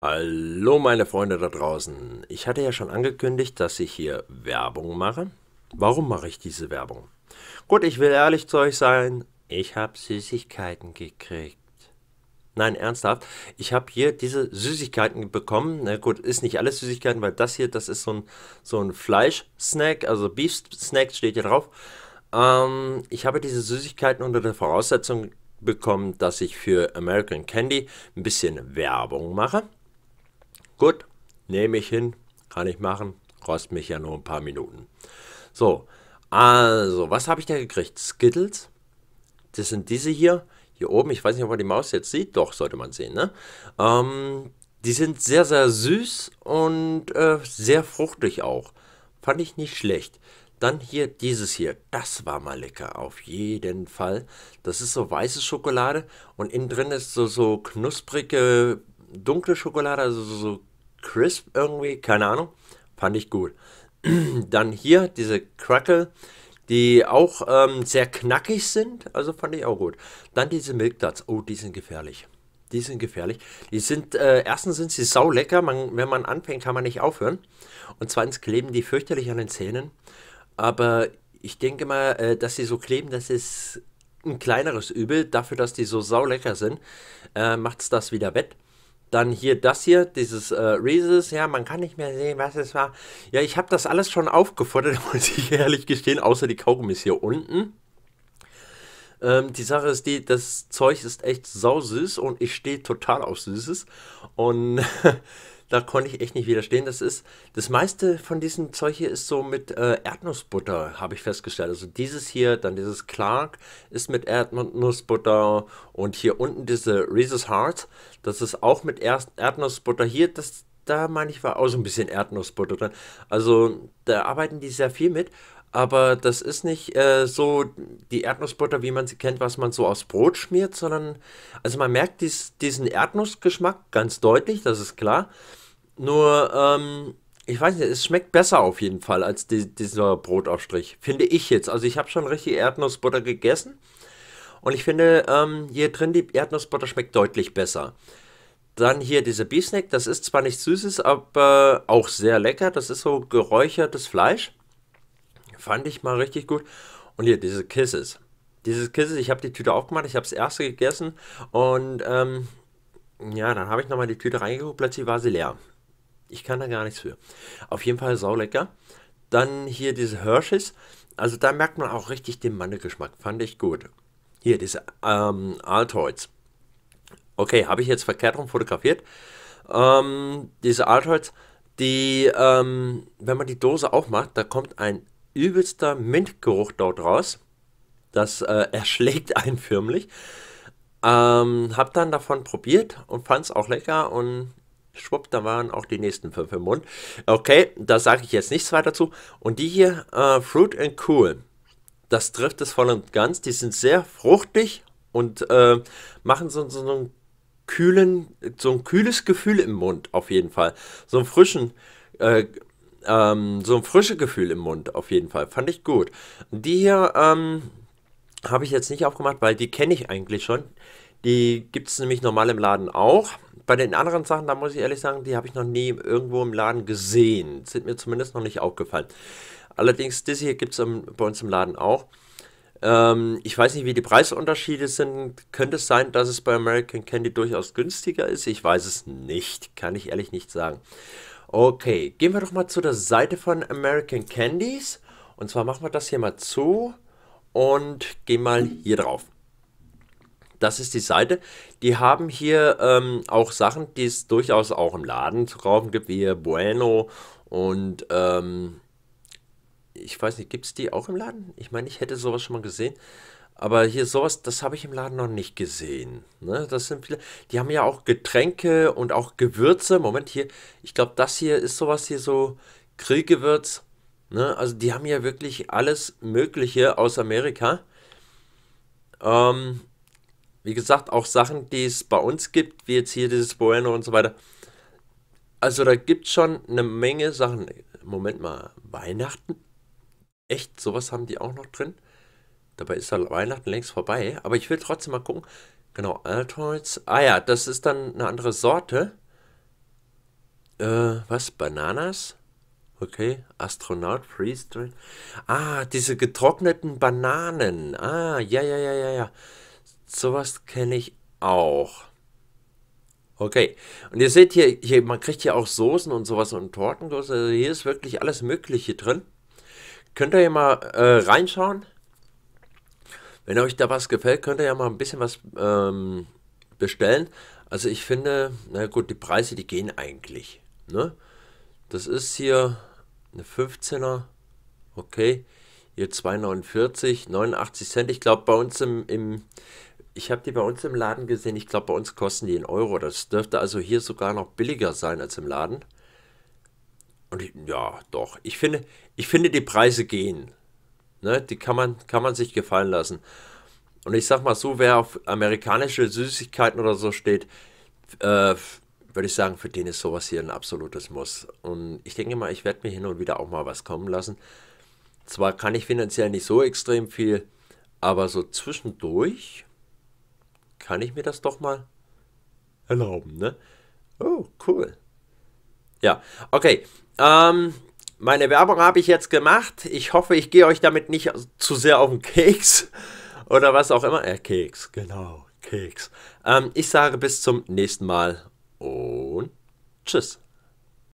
Hallo meine Freunde da draußen. Ich hatte ja schon angekündigt, dass ich hier Werbung mache. Warum mache ich diese Werbung? Gut, ich will ehrlich zu euch sein. Ich habe Süßigkeiten gekriegt. Nein, ernsthaft. Ich habe hier diese Süßigkeiten bekommen. Na gut, ist nicht alles Süßigkeiten, weil das hier, das ist so ein, so ein Fleisch-Snack, also Beef-Snack steht hier drauf. Ähm, ich habe diese Süßigkeiten unter der Voraussetzung bekommen, dass ich für American Candy ein bisschen Werbung mache. Gut, nehme ich hin, kann ich machen, kostet mich ja nur ein paar Minuten. So, also, was habe ich da gekriegt? Skittles, das sind diese hier, hier oben, ich weiß nicht, ob man die Maus jetzt sieht, doch, sollte man sehen, ne? Ähm, die sind sehr, sehr süß und äh, sehr fruchtig auch. Fand ich nicht schlecht. Dann hier dieses hier, das war mal lecker, auf jeden Fall. Das ist so weiße Schokolade und innen drin ist so, so knusprige dunkle Schokolade, also so crisp irgendwie, keine Ahnung. Fand ich gut. Dann hier diese Crackle, die auch ähm, sehr knackig sind, also fand ich auch gut. Dann diese Milk Duds, oh, die sind gefährlich. Die sind gefährlich. Die sind, äh, erstens sind sie sau lecker, man, wenn man anfängt, kann man nicht aufhören. Und zweitens kleben die fürchterlich an den Zähnen. Aber ich denke mal, äh, dass sie so kleben, das ist ein kleineres Übel. Dafür, dass die so saulecker sind, äh, macht es das wieder wett. Dann hier das hier, dieses äh, Reese's, ja, man kann nicht mehr sehen, was es war. Ja, ich habe das alles schon aufgefordert, muss ich ehrlich gestehen, außer die Kaugummis hier unten. Ähm, die Sache ist die, das Zeug ist echt sausüß und ich stehe total auf Süßes. Und da konnte ich echt nicht widerstehen. Das ist, das meiste von diesem Zeug hier ist so mit äh, Erdnussbutter, habe ich festgestellt. Also dieses hier, dann dieses Clark ist mit Erdnussbutter und hier unten diese Reese's Heart, das ist auch mit Erd Erdnussbutter. Hier, das, da meine ich, war auch so ein bisschen Erdnussbutter drin. Also da arbeiten die sehr viel mit aber das ist nicht äh, so die Erdnussbutter, wie man sie kennt, was man so aus Brot schmiert, sondern also man merkt dies, diesen Erdnussgeschmack ganz deutlich, das ist klar. Nur, ähm, ich weiß nicht, es schmeckt besser auf jeden Fall als die, dieser Brotaufstrich, finde ich jetzt. Also ich habe schon richtig Erdnussbutter gegessen und ich finde, ähm, hier drin die Erdnussbutter schmeckt deutlich besser. Dann hier dieser Beefsnack, das ist zwar nichts Süßes, aber auch sehr lecker. Das ist so geräuchertes Fleisch. Fand ich mal richtig gut. Und hier, diese Kisses. Dieses Kisses, ich habe die Tüte aufgemacht, ich habe das erste gegessen und ähm, ja, dann habe ich nochmal die Tüte reingeguckt, plötzlich war sie leer. Ich kann da gar nichts für. Auf jeden Fall saulecker. Dann hier diese Hershey's. Also da merkt man auch richtig den Mandelgeschmack. Fand ich gut. Hier diese ähm, Altoids. Okay, habe ich jetzt verkehrt rum fotografiert. Ähm, diese Altoids, die, ähm, wenn man die Dose aufmacht, da kommt ein übelster Mintgeruch dort raus. Das äh, erschlägt einen förmlich. Ähm, hab dann davon probiert und fand es auch lecker und schwupp, da waren auch die nächsten fünf im Mund. Okay, da sage ich jetzt nichts weiter zu. Und die hier, äh, Fruit and Cool, das trifft es voll und ganz. Die sind sehr fruchtig und äh, machen so, so, einen kühlen, so ein kühles Gefühl im Mund auf jeden Fall. So einen frischen, äh, ähm, so ein frisches Gefühl im Mund auf jeden Fall. Fand ich gut. Die hier ähm, habe ich jetzt nicht aufgemacht, weil die kenne ich eigentlich schon. Die gibt es nämlich normal im Laden auch. Bei den anderen Sachen, da muss ich ehrlich sagen, die habe ich noch nie irgendwo im Laden gesehen. Sind mir zumindest noch nicht aufgefallen. Allerdings, das hier gibt es bei uns im Laden auch. Ähm, ich weiß nicht, wie die Preisunterschiede sind. Könnte es sein, dass es bei American Candy durchaus günstiger ist? Ich weiß es nicht. Kann ich ehrlich nicht sagen. Okay, gehen wir doch mal zu der Seite von American Candies. Und zwar machen wir das hier mal zu und gehen mal hier drauf. Das ist die Seite. Die haben hier ähm, auch Sachen, die es durchaus auch im Laden zu kaufen gibt, wie Bueno und ähm, ich weiß nicht, gibt es die auch im Laden? Ich meine, ich hätte sowas schon mal gesehen. Aber hier sowas, das habe ich im Laden noch nicht gesehen. Ne? Das sind viele. Die haben ja auch Getränke und auch Gewürze. Moment hier, ich glaube, das hier ist sowas hier so Grillgewürz. Ne? Also die haben ja wirklich alles Mögliche aus Amerika. Ähm, wie gesagt, auch Sachen, die es bei uns gibt, wie jetzt hier dieses Bueno und so weiter. Also da gibt es schon eine Menge Sachen. Moment mal, Weihnachten? Echt, sowas haben die auch noch drin? Dabei ist da Weihnachten längst vorbei. Aber ich will trotzdem mal gucken. Genau, Altoids. Ah ja, das ist dann eine andere Sorte. Äh, was? Bananas? Okay, Astronaut, Freeze. Ah, diese getrockneten Bananen. Ah, ja, ja, ja, ja, ja. Sowas kenne ich auch. Okay, und ihr seht hier, hier, man kriegt hier auch Soßen und sowas und Tortensoße. Also hier ist wirklich alles Mögliche drin. Könnt ihr hier mal äh, reinschauen? Wenn euch da was gefällt, könnt ihr ja mal ein bisschen was ähm, bestellen. Also ich finde, na gut, die Preise, die gehen eigentlich. Ne? Das ist hier eine 15er, okay, hier 2,49, 89 Cent. Ich glaube, bei uns im, im ich habe die bei uns im Laden gesehen, ich glaube, bei uns kosten die in Euro. Das dürfte also hier sogar noch billiger sein als im Laden. Und ich, ja, doch, ich finde, ich finde, die Preise gehen. Ne? Die kann man, kann man sich gefallen lassen. Und ich sag mal so, wer auf amerikanische Süßigkeiten oder so steht, äh, würde ich sagen, für den ist sowas hier ein absolutes Muss. Und ich denke mal, ich werde mir hin und wieder auch mal was kommen lassen. Zwar kann ich finanziell nicht so extrem viel, aber so zwischendurch kann ich mir das doch mal erlauben, ne? Oh, cool. Ja, okay. Ähm, meine Werbung habe ich jetzt gemacht. Ich hoffe, ich gehe euch damit nicht zu sehr auf den Keks oder was auch immer. Äh, Keks, genau, Keks. Ähm, ich sage bis zum nächsten Mal und tschüss.